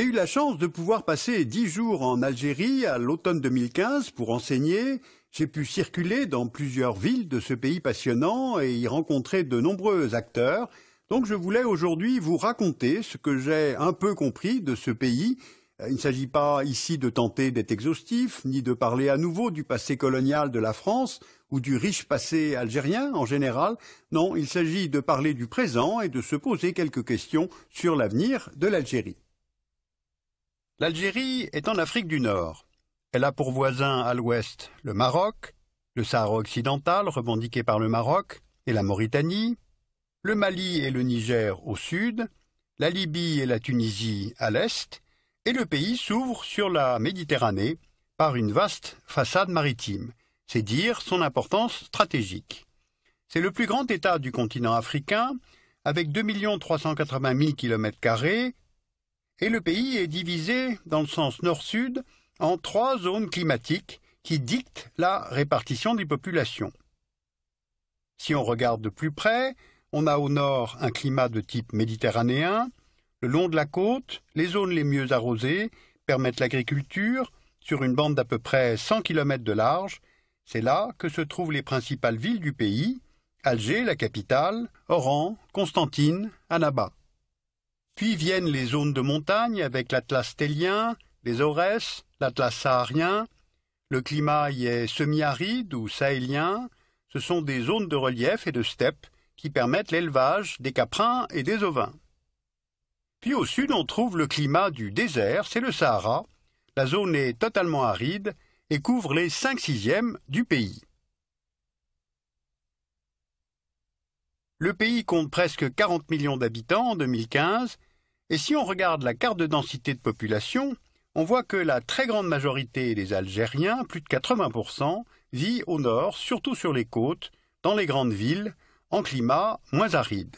J'ai eu la chance de pouvoir passer dix jours en Algérie à l'automne 2015 pour enseigner. J'ai pu circuler dans plusieurs villes de ce pays passionnant et y rencontrer de nombreux acteurs. Donc je voulais aujourd'hui vous raconter ce que j'ai un peu compris de ce pays. Euh, il ne s'agit pas ici de tenter d'être exhaustif, ni de parler à nouveau du passé colonial de la France ou du riche passé algérien en général. Non, il s'agit de parler du présent et de se poser quelques questions sur l'avenir de l'Algérie. L'Algérie est en Afrique du Nord. Elle a pour voisin à l'ouest le Maroc, le Sahara occidental revendiqué par le Maroc et la Mauritanie, le Mali et le Niger au sud, la Libye et la Tunisie à l'est, et le pays s'ouvre sur la Méditerranée par une vaste façade maritime, c'est dire son importance stratégique. C'est le plus grand État du continent africain, avec 2 380 000 km et le pays est divisé, dans le sens nord-sud, en trois zones climatiques qui dictent la répartition des populations. Si on regarde de plus près, on a au nord un climat de type méditerranéen. Le long de la côte, les zones les mieux arrosées permettent l'agriculture sur une bande d'à peu près 100 km de large. C'est là que se trouvent les principales villes du pays Alger, la capitale, Oran, Constantine, Annaba. Puis viennent les zones de montagne avec l'Atlas tellien, les Aurès, l'Atlas saharien. Le climat y est semi-aride ou sahélien. Ce sont des zones de relief et de steppe qui permettent l'élevage des caprins et des ovins. Puis au sud, on trouve le climat du désert, c'est le Sahara. La zone est totalement aride et couvre les 5 sixièmes du pays. Le pays compte presque 40 millions d'habitants en 2015 et si on regarde la carte de densité de population, on voit que la très grande majorité des Algériens, plus de 80%, vit au nord, surtout sur les côtes, dans les grandes villes, en climat moins aride.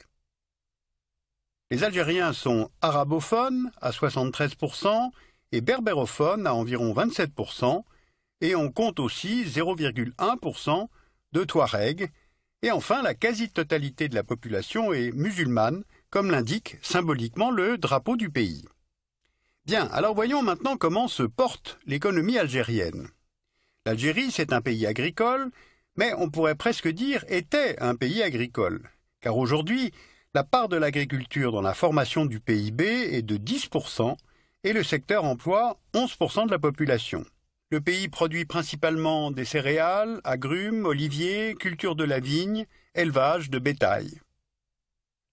Les Algériens sont arabophones à 73% et berbérophones à environ 27%, et on compte aussi 0,1% de Touaregs, et enfin la quasi-totalité de la population est musulmane comme l'indique symboliquement le drapeau du pays. Bien, alors voyons maintenant comment se porte l'économie algérienne. L'Algérie, c'est un pays agricole, mais on pourrait presque dire était un pays agricole, car aujourd'hui, la part de l'agriculture dans la formation du PIB est de 10% et le secteur emploie 11% de la population. Le pays produit principalement des céréales, agrumes, oliviers, culture de la vigne, élevage de bétail.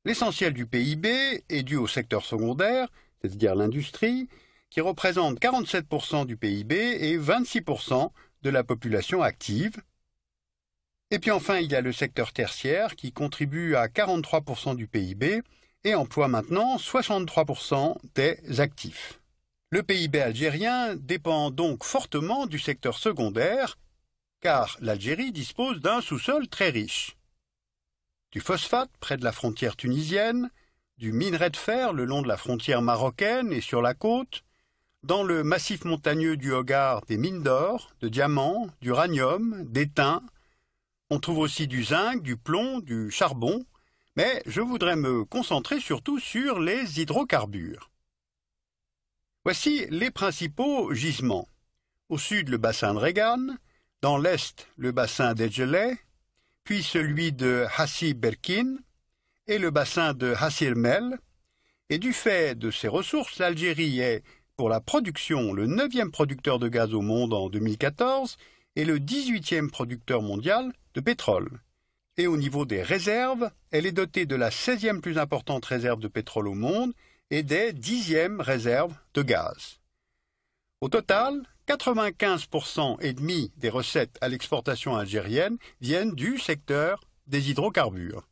L'essentiel du PIB est dû au secteur secondaire, c'est-à-dire l'industrie, qui représente 47% du PIB et 26% de la population active. Et puis enfin, il y a le secteur tertiaire qui contribue à 43% du PIB et emploie maintenant 63% des actifs. Le PIB algérien dépend donc fortement du secteur secondaire, car l'Algérie dispose d'un sous-sol très riche du phosphate près de la frontière tunisienne, du minerai de fer le long de la frontière marocaine et sur la côte, dans le massif montagneux du Hogar des mines d'or, de diamants, d'uranium, d'étain. On trouve aussi du zinc, du plomb, du charbon, mais je voudrais me concentrer surtout sur les hydrocarbures. Voici les principaux gisements. Au sud, le bassin de Regan, dans l'est, le bassin d'Edgeley, puis celui de Hassi Berkin et le bassin de Hassi Mel, et du fait de ces ressources, l'Algérie est, pour la production, le neuvième producteur de gaz au monde en 2014 et le 18e producteur mondial de pétrole. Et au niveau des réserves, elle est dotée de la 16e plus importante réserve de pétrole au monde et des 10e réserves de gaz. Au total, 95% et demi des recettes à l'exportation algérienne viennent du secteur des hydrocarbures.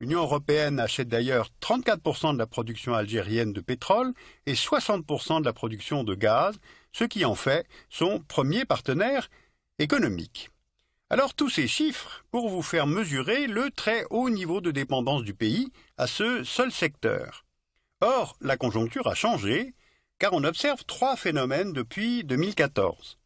L'Union européenne achète d'ailleurs 34% de la production algérienne de pétrole et 60% de la production de gaz, ce qui en fait son premier partenaire économique. Alors tous ces chiffres pour vous faire mesurer le très haut niveau de dépendance du pays à ce seul secteur. Or, la conjoncture a changé car on observe trois phénomènes depuis 2014.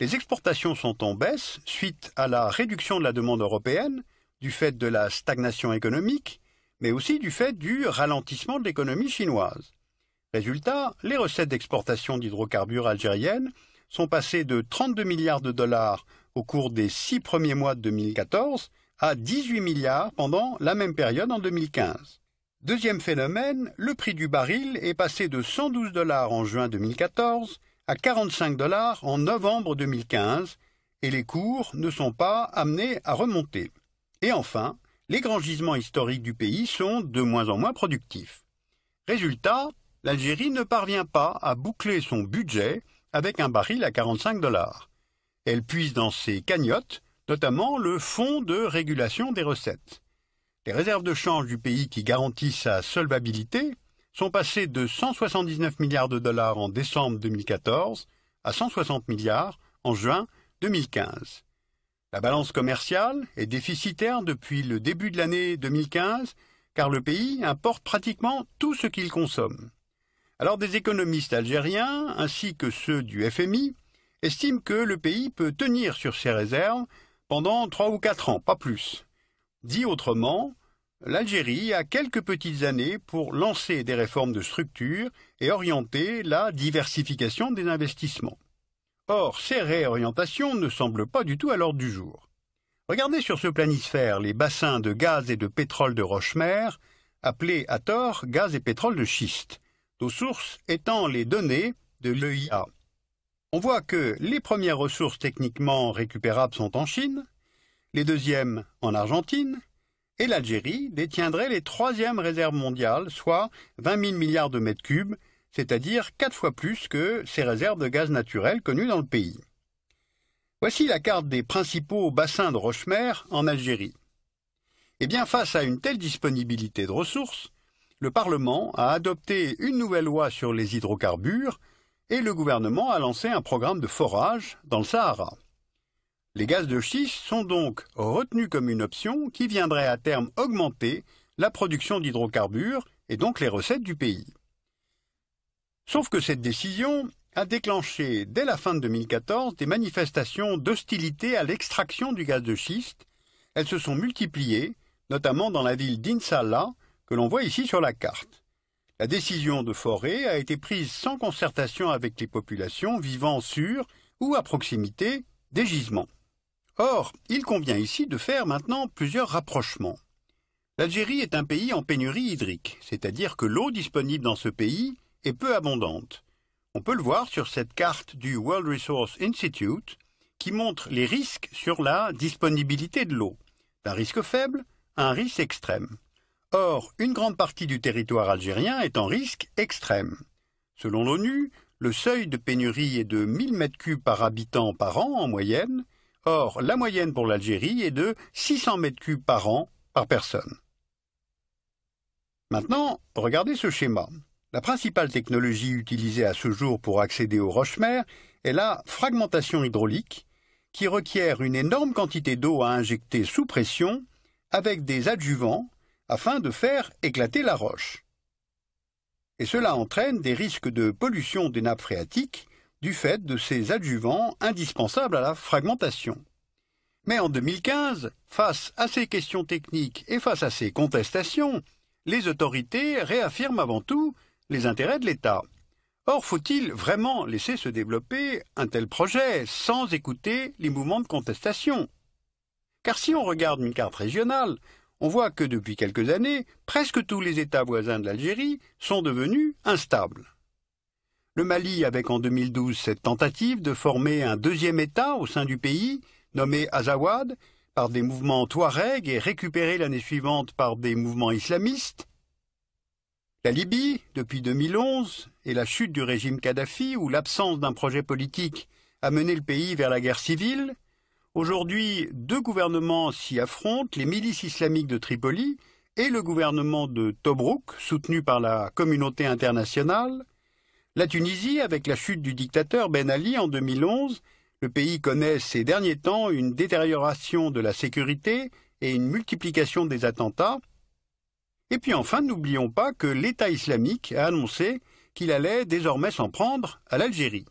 Les exportations sont en baisse suite à la réduction de la demande européenne, du fait de la stagnation économique, mais aussi du fait du ralentissement de l'économie chinoise. Résultat, les recettes d'exportation d'hydrocarbures algériennes sont passées de 32 milliards de dollars au cours des six premiers mois de 2014 à 18 milliards pendant la même période en 2015. Deuxième phénomène, le prix du baril est passé de 112 dollars en juin 2014 à 45 dollars en novembre 2015 et les cours ne sont pas amenés à remonter. Et enfin, les grands gisements historiques du pays sont de moins en moins productifs. Résultat, l'Algérie ne parvient pas à boucler son budget avec un baril à 45 dollars. Elle puise dans ses cagnottes, notamment le Fonds de régulation des recettes. Les réserves de change du pays qui garantissent sa solvabilité sont passées de 179 milliards de dollars en décembre 2014 à 160 milliards en juin 2015. La balance commerciale est déficitaire depuis le début de l'année 2015 car le pays importe pratiquement tout ce qu'il consomme. Alors des économistes algériens ainsi que ceux du FMI estiment que le pays peut tenir sur ses réserves pendant trois ou quatre ans, pas plus. Dit autrement, l'Algérie a quelques petites années pour lancer des réformes de structure et orienter la diversification des investissements. Or, ces réorientations ne semblent pas du tout à l'ordre du jour. Regardez sur ce planisphère les bassins de gaz et de pétrole de Rochemer, appelés à tort gaz et pétrole de schiste, nos sources étant les données de l'EIA. On voit que les premières ressources techniquement récupérables sont en Chine, les deuxièmes en Argentine, et l'Algérie détiendrait les troisièmes réserves mondiales, soit 20 000 milliards de mètres cubes, c'est-à-dire quatre fois plus que ces réserves de gaz naturel connues dans le pays. Voici la carte des principaux bassins de roche-mer en Algérie. Eh bien, face à une telle disponibilité de ressources, le Parlement a adopté une nouvelle loi sur les hydrocarbures et le gouvernement a lancé un programme de forage dans le Sahara. Les gaz de schiste sont donc retenus comme une option qui viendrait à terme augmenter la production d'hydrocarbures et donc les recettes du pays. Sauf que cette décision a déclenché dès la fin de 2014 des manifestations d'hostilité à l'extraction du gaz de schiste. Elles se sont multipliées, notamment dans la ville d'Insala, que l'on voit ici sur la carte. La décision de Forêt a été prise sans concertation avec les populations vivant sur ou à proximité des gisements. Or, il convient ici de faire maintenant plusieurs rapprochements. L'Algérie est un pays en pénurie hydrique, c'est-à-dire que l'eau disponible dans ce pays est peu abondante. On peut le voir sur cette carte du World Resource Institute qui montre les risques sur la disponibilité de l'eau, d'un risque faible à un risque extrême. Or, une grande partie du territoire algérien est en risque extrême. Selon l'ONU, le seuil de pénurie est de 1000 m3 par habitant par an en moyenne, Or, la moyenne pour l'Algérie est de 600 m3 par an par personne. Maintenant, regardez ce schéma. La principale technologie utilisée à ce jour pour accéder aux roches mères est la fragmentation hydraulique, qui requiert une énorme quantité d'eau à injecter sous pression avec des adjuvants afin de faire éclater la roche. Et cela entraîne des risques de pollution des nappes phréatiques du fait de ces adjuvants indispensables à la fragmentation. Mais en 2015, face à ces questions techniques et face à ces contestations, les autorités réaffirment avant tout les intérêts de l'État. Or, faut-il vraiment laisser se développer un tel projet sans écouter les mouvements de contestation Car si on regarde une carte régionale, on voit que depuis quelques années, presque tous les États voisins de l'Algérie sont devenus instables. Le Mali, avec en 2012 cette tentative de former un deuxième État au sein du pays, nommé Azawad, par des mouvements Touareg et récupéré l'année suivante par des mouvements islamistes. La Libye, depuis 2011, et la chute du régime Kadhafi ou l'absence d'un projet politique a mené le pays vers la guerre civile. Aujourd'hui, deux gouvernements s'y affrontent, les milices islamiques de Tripoli et le gouvernement de Tobruk, soutenu par la communauté internationale. La Tunisie, avec la chute du dictateur Ben Ali en 2011, le pays connaît ces derniers temps une détérioration de la sécurité et une multiplication des attentats. Et puis enfin, n'oublions pas que l'État islamique a annoncé qu'il allait désormais s'en prendre à l'Algérie.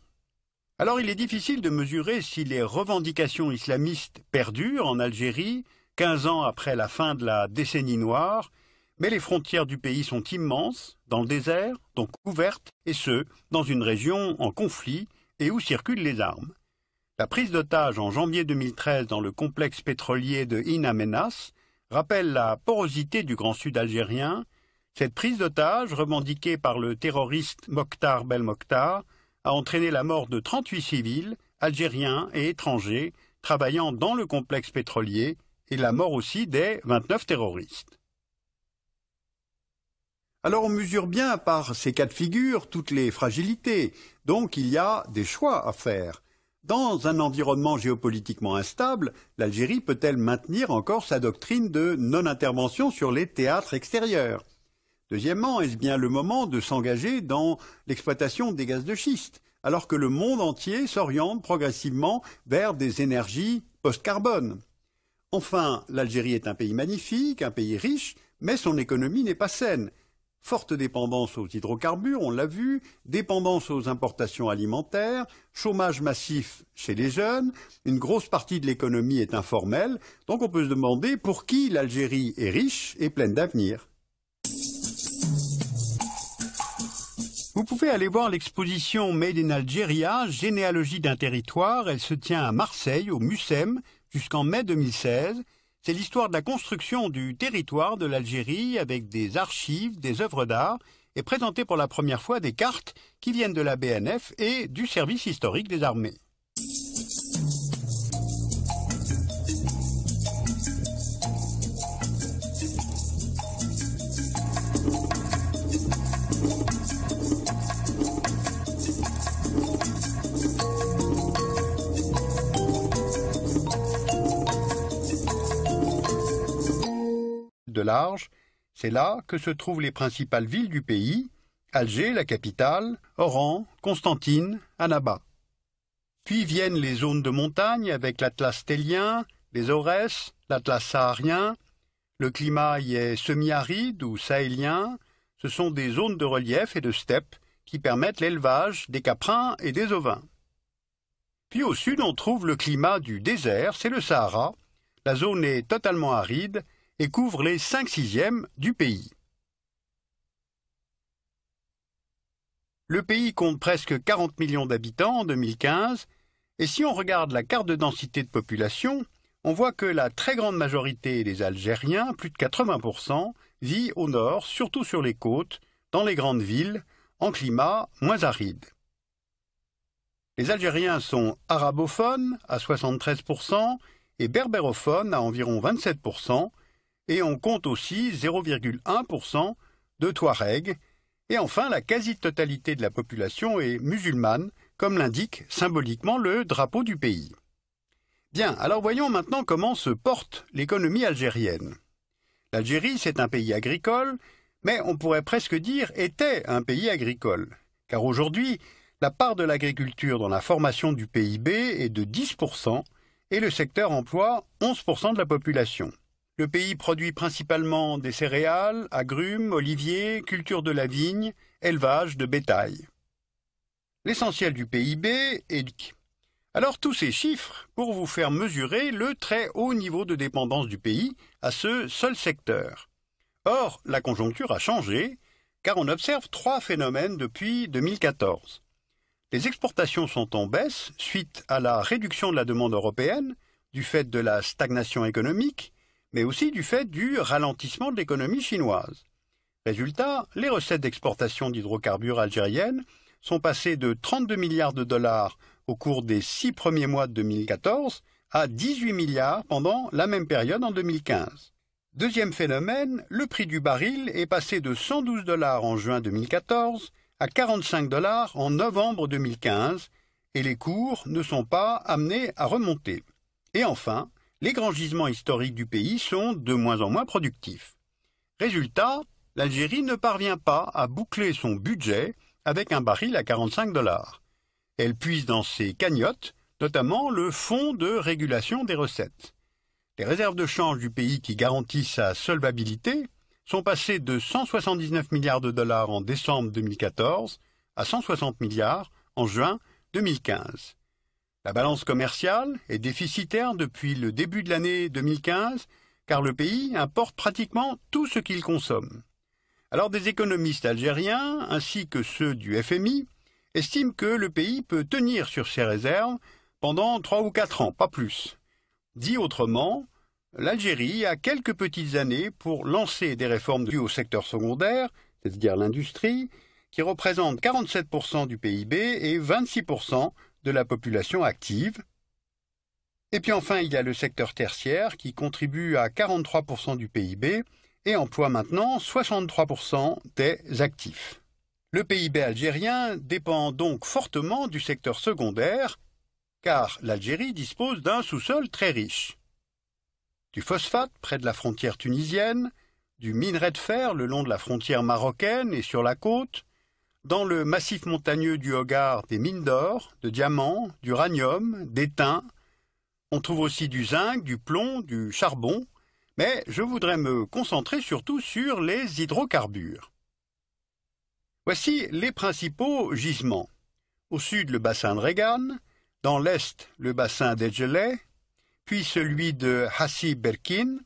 Alors il est difficile de mesurer si les revendications islamistes perdurent en Algérie, 15 ans après la fin de la décennie noire, mais les frontières du pays sont immenses, dans le désert, donc ouvertes, et ce, dans une région en conflit et où circulent les armes. La prise d'otage en janvier 2013 dans le complexe pétrolier de In rappelle la porosité du Grand Sud algérien. Cette prise d'otage, revendiquée par le terroriste Mokhtar Belmokhtar, a entraîné la mort de 38 civils, algériens et étrangers, travaillant dans le complexe pétrolier, et la mort aussi des 29 terroristes. Alors on mesure bien par ces cas de figure toutes les fragilités, donc il y a des choix à faire. Dans un environnement géopolitiquement instable, l'Algérie peut-elle maintenir encore sa doctrine de non-intervention sur les théâtres extérieurs Deuxièmement, est-ce bien le moment de s'engager dans l'exploitation des gaz de schiste, alors que le monde entier s'oriente progressivement vers des énergies post-carbone Enfin, l'Algérie est un pays magnifique, un pays riche, mais son économie n'est pas saine forte dépendance aux hydrocarbures, on l'a vu, dépendance aux importations alimentaires, chômage massif chez les jeunes, une grosse partie de l'économie est informelle, donc on peut se demander pour qui l'Algérie est riche et pleine d'avenir. Vous pouvez aller voir l'exposition Made in Algeria, généalogie d'un territoire. Elle se tient à Marseille, au MUSEM, jusqu'en mai 2016. C'est l'histoire de la construction du territoire de l'Algérie avec des archives, des œuvres d'art et présenter pour la première fois des cartes qui viennent de la BNF et du service historique des armées. de large, c'est là que se trouvent les principales villes du pays, Alger, la capitale, Oran, Constantine, Annaba. Puis viennent les zones de montagne avec l'Atlas tellien, les Aurès, l'Atlas saharien. Le climat y est semi-aride ou sahélien. Ce sont des zones de relief et de steppe qui permettent l'élevage des caprins et des ovins. Puis au sud, on trouve le climat du désert, c'est le Sahara. La zone est totalement aride et couvre les 5 sixièmes du pays. Le pays compte presque 40 millions d'habitants en 2015, et si on regarde la carte de densité de population, on voit que la très grande majorité des Algériens, plus de 80%, vit au nord, surtout sur les côtes, dans les grandes villes, en climat moins aride. Les Algériens sont arabophones à 73% et berbérophones à environ 27%, et on compte aussi 0,1% de Touaregs. Et enfin, la quasi-totalité de la population est musulmane, comme l'indique symboliquement le drapeau du pays. Bien, alors voyons maintenant comment se porte l'économie algérienne. L'Algérie, c'est un pays agricole, mais on pourrait presque dire était un pays agricole, car aujourd'hui, la part de l'agriculture dans la formation du PIB est de 10% et le secteur emploie 11% de la population. Le pays produit principalement des céréales, agrumes, oliviers, culture de la vigne, élevage de bétail. L'essentiel du PIB est... Alors tous ces chiffres pour vous faire mesurer le très haut niveau de dépendance du pays à ce seul secteur. Or, la conjoncture a changé, car on observe trois phénomènes depuis 2014. Les exportations sont en baisse suite à la réduction de la demande européenne, du fait de la stagnation économique, mais aussi du fait du ralentissement de l'économie chinoise. Résultat, les recettes d'exportation d'hydrocarbures algériennes sont passées de 32 milliards de dollars au cours des six premiers mois de 2014 à 18 milliards pendant la même période en 2015. Deuxième phénomène, le prix du baril est passé de 112 dollars en juin 2014 à 45 dollars en novembre 2015 et les cours ne sont pas amenés à remonter. Et enfin, les grands gisements historiques du pays sont de moins en moins productifs. Résultat, l'Algérie ne parvient pas à boucler son budget avec un baril à 45 dollars. Elle puise dans ses cagnottes, notamment le Fonds de régulation des recettes. Les réserves de change du pays qui garantissent sa solvabilité sont passées de 179 milliards de dollars en décembre 2014 à 160 milliards en juin 2015. La balance commerciale est déficitaire depuis le début de l'année 2015 car le pays importe pratiquement tout ce qu'il consomme. Alors des économistes algériens ainsi que ceux du FMI estiment que le pays peut tenir sur ses réserves pendant trois ou quatre ans, pas plus. Dit autrement, l'Algérie a quelques petites années pour lancer des réformes dues au secteur secondaire, c'est-à-dire l'industrie, qui représente 47% du PIB et 26% de la population active. Et puis enfin, il y a le secteur tertiaire qui contribue à 43% du PIB et emploie maintenant 63% des actifs. Le PIB algérien dépend donc fortement du secteur secondaire, car l'Algérie dispose d'un sous-sol très riche. Du phosphate près de la frontière tunisienne, du minerai de fer le long de la frontière marocaine et sur la côte, dans le massif montagneux du Hogar, des mines d'or, de diamants, d'uranium, d'étain. On trouve aussi du zinc, du plomb, du charbon, mais je voudrais me concentrer surtout sur les hydrocarbures. Voici les principaux gisements. Au sud, le bassin de Regan, dans l'est, le bassin d'Ejele, puis celui de Hassi Berkin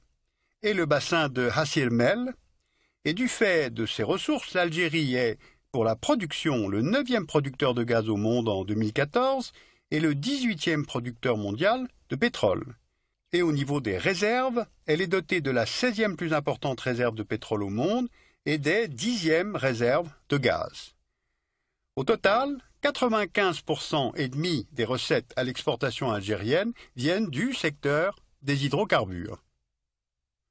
et le bassin de Hassirmel. Et du fait de ces ressources, l'Algérie est pour la production, le 9e producteur de gaz au monde en 2014 est le 18e producteur mondial de pétrole. Et au niveau des réserves, elle est dotée de la 16e plus importante réserve de pétrole au monde et des 10e réserves de gaz. Au total, 95% et demi des recettes à l'exportation algérienne viennent du secteur des hydrocarbures.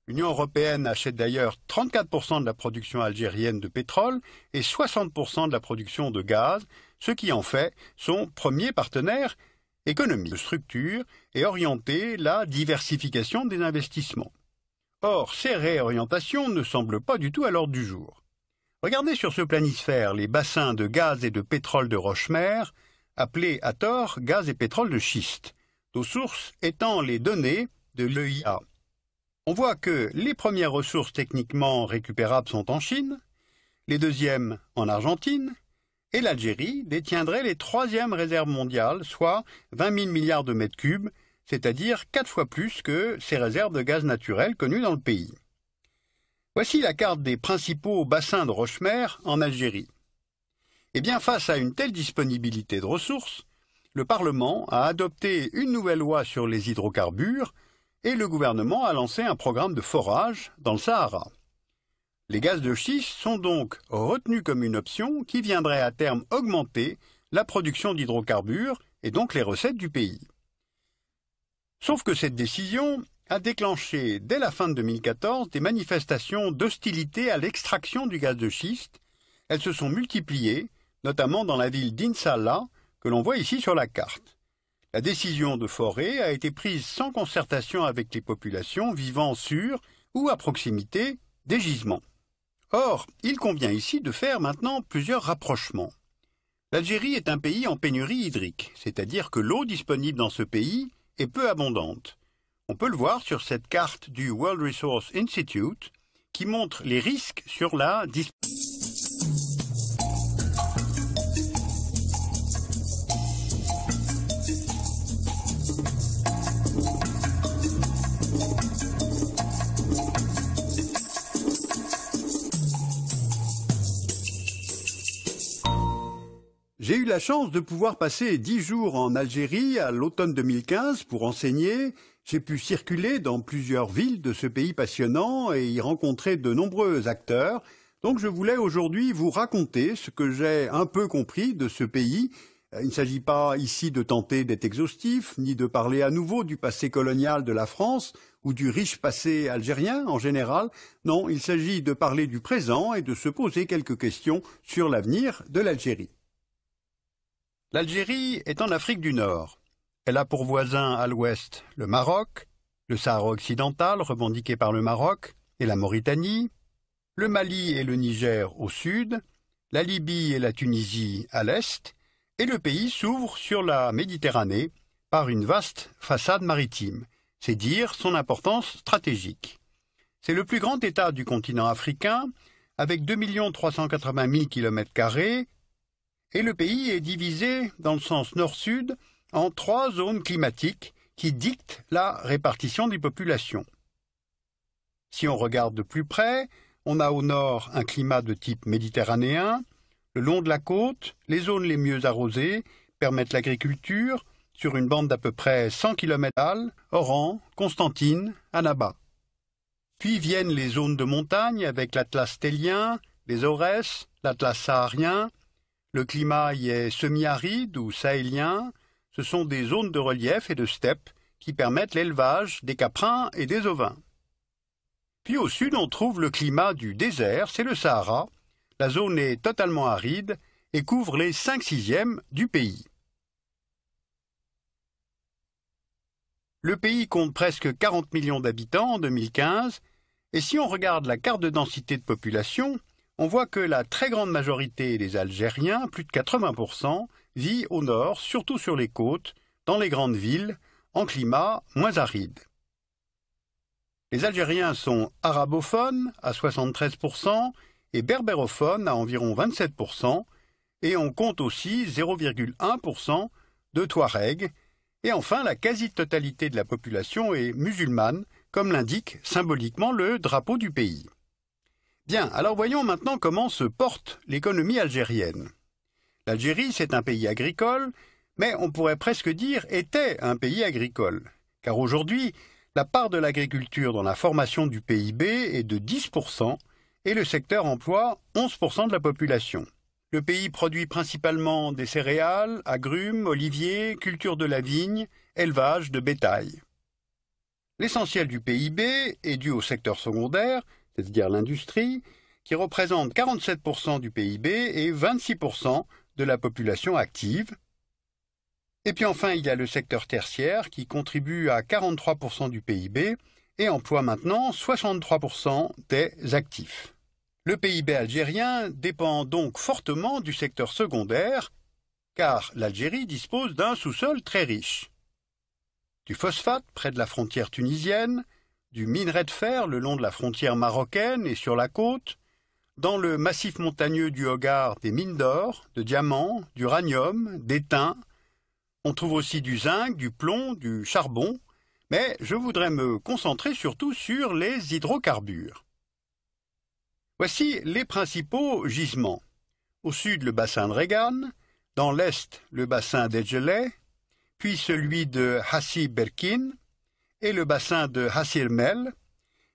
L'Union européenne achète d'ailleurs 34% de la production algérienne de pétrole et 60% de la production de gaz, ce qui en fait son premier partenaire économique de structure et orienter la diversification des investissements. Or, ces réorientations ne semblent pas du tout à l'ordre du jour. Regardez sur ce planisphère les bassins de gaz et de pétrole de Rochemer, appelés à tort gaz et pétrole de schiste, nos sources étant les données de l'EIA, on voit que les premières ressources techniquement récupérables sont en Chine, les deuxièmes en Argentine, et l'Algérie détiendrait les troisièmes réserves mondiales, soit 20 000 milliards de mètres cubes, c'est-à-dire quatre fois plus que ces réserves de gaz naturel connues dans le pays. Voici la carte des principaux bassins de roche-mer en Algérie. et eh bien, face à une telle disponibilité de ressources, le Parlement a adopté une nouvelle loi sur les hydrocarbures, et le gouvernement a lancé un programme de forage dans le Sahara. Les gaz de schiste sont donc retenus comme une option qui viendrait à terme augmenter la production d'hydrocarbures et donc les recettes du pays. Sauf que cette décision a déclenché dès la fin de 2014 des manifestations d'hostilité à l'extraction du gaz de schiste. Elles se sont multipliées, notamment dans la ville d'Insala, que l'on voit ici sur la carte. La décision de Forêt a été prise sans concertation avec les populations vivant sur ou à proximité des gisements. Or, il convient ici de faire maintenant plusieurs rapprochements. L'Algérie est un pays en pénurie hydrique, c'est-à-dire que l'eau disponible dans ce pays est peu abondante. On peut le voir sur cette carte du World Resource Institute qui montre les risques sur la disponibilité. J'ai eu la chance de pouvoir passer dix jours en Algérie à l'automne 2015 pour enseigner. J'ai pu circuler dans plusieurs villes de ce pays passionnant et y rencontrer de nombreux acteurs. Donc je voulais aujourd'hui vous raconter ce que j'ai un peu compris de ce pays. Euh, il ne s'agit pas ici de tenter d'être exhaustif, ni de parler à nouveau du passé colonial de la France ou du riche passé algérien en général. Non, il s'agit de parler du présent et de se poser quelques questions sur l'avenir de l'Algérie. L'Algérie est en Afrique du Nord. Elle a pour voisins à l'ouest le Maroc, le Sahara occidental revendiqué par le Maroc et la Mauritanie, le Mali et le Niger au sud, la Libye et la Tunisie à l'est, et le pays s'ouvre sur la Méditerranée par une vaste façade maritime, c'est dire son importance stratégique. C'est le plus grand État du continent africain, avec 2 380 000 km, et le pays est divisé, dans le sens nord-sud, en trois zones climatiques qui dictent la répartition des populations. Si on regarde de plus près, on a au nord un climat de type méditerranéen. Le long de la côte, les zones les mieux arrosées permettent l'agriculture sur une bande d'à peu près 100 km, Oran, Constantine, Annaba. Puis viennent les zones de montagne avec l'Atlas télien, les Aurès, l'Atlas saharien, le climat y est semi-aride ou sahélien. Ce sont des zones de relief et de steppe qui permettent l'élevage des caprins et des ovins. Puis au sud, on trouve le climat du désert, c'est le Sahara. La zone est totalement aride et couvre les 5 sixièmes du pays. Le pays compte presque 40 millions d'habitants en 2015, et si on regarde la carte de densité de population, on voit que la très grande majorité des Algériens, plus de 80%, vit au nord, surtout sur les côtes, dans les grandes villes, en climat moins aride. Les Algériens sont arabophones à 73% et berbérophones à environ 27%, et on compte aussi 0,1% de Touaregs, et enfin la quasi-totalité de la population est musulmane, comme l'indique symboliquement le drapeau du pays. Bien, alors voyons maintenant comment se porte l'économie algérienne. L'Algérie, c'est un pays agricole, mais on pourrait presque dire était un pays agricole, car aujourd'hui, la part de l'agriculture dans la formation du PIB est de 10% et le secteur emploie 11% de la population. Le pays produit principalement des céréales, agrumes, oliviers, culture de la vigne, élevage de bétail. L'essentiel du PIB est dû au secteur secondaire, c'est-à-dire l'industrie, qui représente 47% du PIB et 26% de la population active. Et puis enfin, il y a le secteur tertiaire qui contribue à 43% du PIB et emploie maintenant 63% des actifs. Le PIB algérien dépend donc fortement du secteur secondaire, car l'Algérie dispose d'un sous-sol très riche. Du phosphate près de la frontière tunisienne, du minerai de fer le long de la frontière marocaine et sur la côte, dans le massif montagneux du Hogar des mines d'or, de diamants, d'uranium, d'étain. On trouve aussi du zinc, du plomb, du charbon, mais je voudrais me concentrer surtout sur les hydrocarbures. Voici les principaux gisements. Au sud, le bassin de Regan, dans l'est, le bassin d'Edgeley, puis celui de Hassi Berkin, et le bassin de Hasirmel,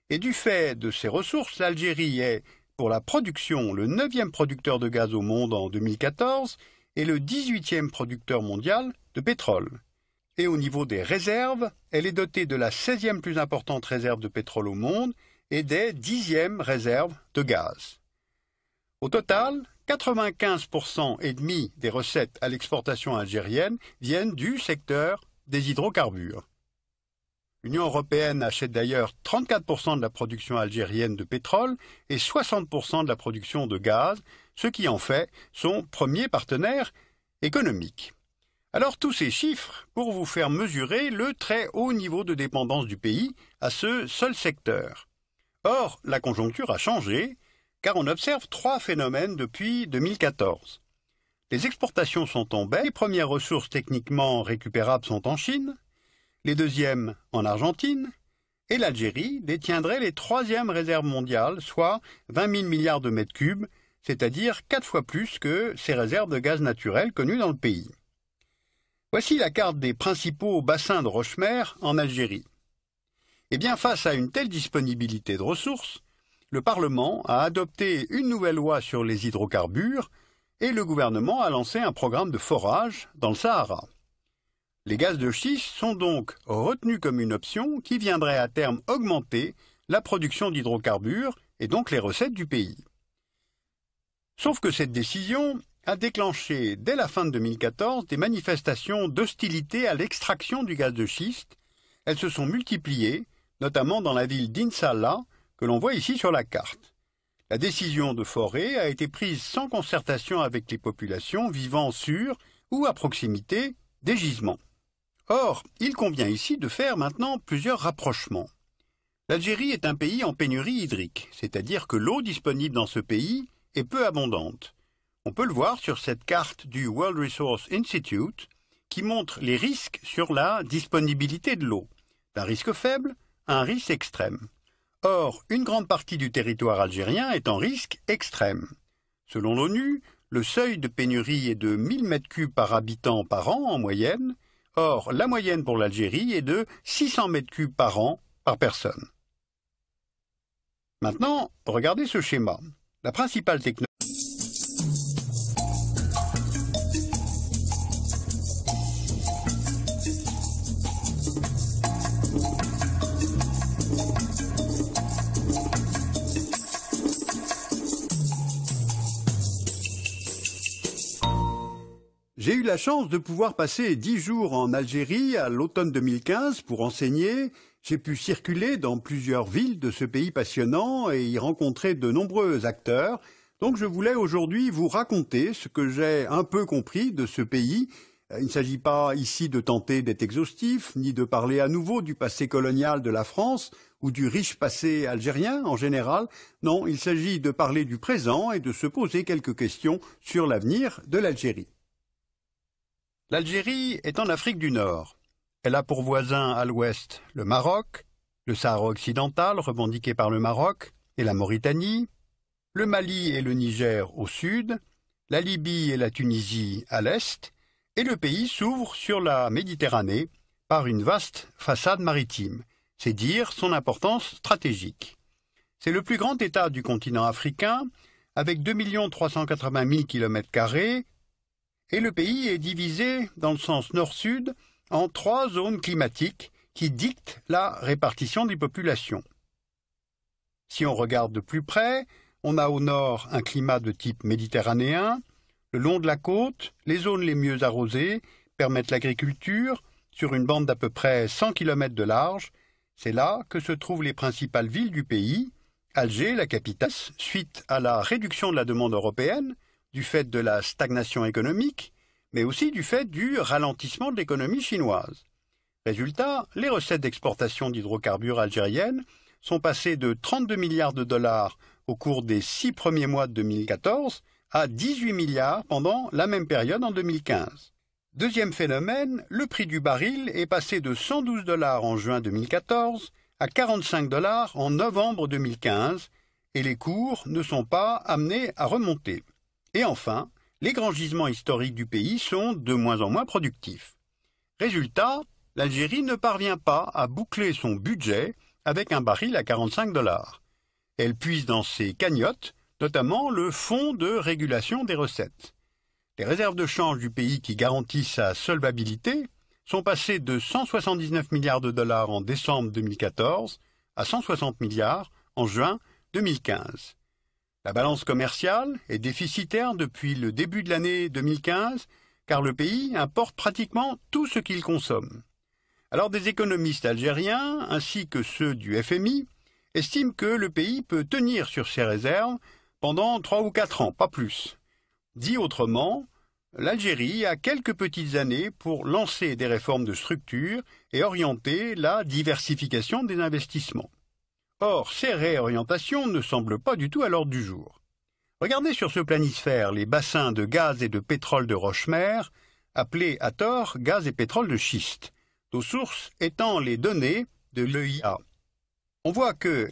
et du fait de ses ressources, l'Algérie est, pour la production, le neuvième producteur de gaz au monde en 2014 et le 18e producteur mondial de pétrole. Et au niveau des réserves, elle est dotée de la 16 plus importante réserve de pétrole au monde et des 10 réserves de gaz. Au total, 95% et demi des recettes à l'exportation algérienne viennent du secteur des hydrocarbures. L'Union européenne achète d'ailleurs 34% de la production algérienne de pétrole et 60% de la production de gaz, ce qui en fait son premier partenaire économique. Alors tous ces chiffres pour vous faire mesurer le très haut niveau de dépendance du pays à ce seul secteur. Or, la conjoncture a changé, car on observe trois phénomènes depuis 2014. Les exportations sont en baisse, les premières ressources techniquement récupérables sont en Chine, les deuxièmes en Argentine, et l'Algérie détiendrait les troisièmes réserves mondiales, soit 20 000 milliards de mètres cubes, c'est-à-dire quatre fois plus que ces réserves de gaz naturel connues dans le pays. Voici la carte des principaux bassins de roche-mer en Algérie. Eh bien, face à une telle disponibilité de ressources, le Parlement a adopté une nouvelle loi sur les hydrocarbures et le gouvernement a lancé un programme de forage dans le Sahara. Les gaz de schiste sont donc retenus comme une option qui viendrait à terme augmenter la production d'hydrocarbures et donc les recettes du pays. Sauf que cette décision a déclenché dès la fin de 2014 des manifestations d'hostilité à l'extraction du gaz de schiste. Elles se sont multipliées, notamment dans la ville d'Insala, que l'on voit ici sur la carte. La décision de Forêt a été prise sans concertation avec les populations vivant sur ou à proximité des gisements. Or, il convient ici de faire maintenant plusieurs rapprochements. L'Algérie est un pays en pénurie hydrique, c'est-à-dire que l'eau disponible dans ce pays est peu abondante. On peut le voir sur cette carte du World Resource Institute qui montre les risques sur la disponibilité de l'eau, d'un risque faible à un risque extrême. Or, une grande partie du territoire algérien est en risque extrême. Selon l'ONU, le seuil de pénurie est de 1000 m3 par habitant par an en moyenne, Or, la moyenne pour l'Algérie est de 600 m3 par an par personne. Maintenant, regardez ce schéma. La principale technique. la chance de pouvoir passer dix jours en Algérie à l'automne 2015 pour enseigner. J'ai pu circuler dans plusieurs villes de ce pays passionnant et y rencontrer de nombreux acteurs. Donc je voulais aujourd'hui vous raconter ce que j'ai un peu compris de ce pays. Euh, il ne s'agit pas ici de tenter d'être exhaustif, ni de parler à nouveau du passé colonial de la France ou du riche passé algérien en général. Non, il s'agit de parler du présent et de se poser quelques questions sur l'avenir de l'Algérie. L'Algérie est en Afrique du Nord. Elle a pour voisin à l'ouest le Maroc, le Sahara occidental revendiqué par le Maroc et la Mauritanie, le Mali et le Niger au sud, la Libye et la Tunisie à l'est, et le pays s'ouvre sur la Méditerranée par une vaste façade maritime, c'est dire son importance stratégique. C'est le plus grand État du continent africain, avec 2 380 000 km et le pays est divisé, dans le sens nord-sud, en trois zones climatiques qui dictent la répartition des populations. Si on regarde de plus près, on a au nord un climat de type méditerranéen. Le long de la côte, les zones les mieux arrosées permettent l'agriculture sur une bande d'à peu près 100 km de large. C'est là que se trouvent les principales villes du pays. Alger, la capitale, suite à la réduction de la demande européenne, du fait de la stagnation économique, mais aussi du fait du ralentissement de l'économie chinoise. Résultat, les recettes d'exportation d'hydrocarbures algériennes sont passées de 32 milliards de dollars au cours des six premiers mois de 2014 à 18 milliards pendant la même période en 2015. Deuxième phénomène, le prix du baril est passé de 112 dollars en juin 2014 à 45 dollars en novembre 2015 et les cours ne sont pas amenés à remonter. Et enfin, les grands gisements historiques du pays sont de moins en moins productifs. Résultat, l'Algérie ne parvient pas à boucler son budget avec un baril à 45 dollars. Elle puise dans ses cagnottes, notamment le Fonds de régulation des recettes. Les réserves de change du pays qui garantissent sa solvabilité sont passées de 179 milliards de dollars en décembre 2014 à 160 milliards en juin 2015. La balance commerciale est déficitaire depuis le début de l'année 2015 car le pays importe pratiquement tout ce qu'il consomme. Alors des économistes algériens ainsi que ceux du FMI estiment que le pays peut tenir sur ses réserves pendant trois ou quatre ans, pas plus. Dit autrement, l'Algérie a quelques petites années pour lancer des réformes de structure et orienter la diversification des investissements. Or, ces réorientations ne semblent pas du tout à l'ordre du jour. Regardez sur ce planisphère les bassins de gaz et de pétrole de Rochemer, appelés à tort gaz et pétrole de schiste, nos sources étant les données de l'EIA. On voit que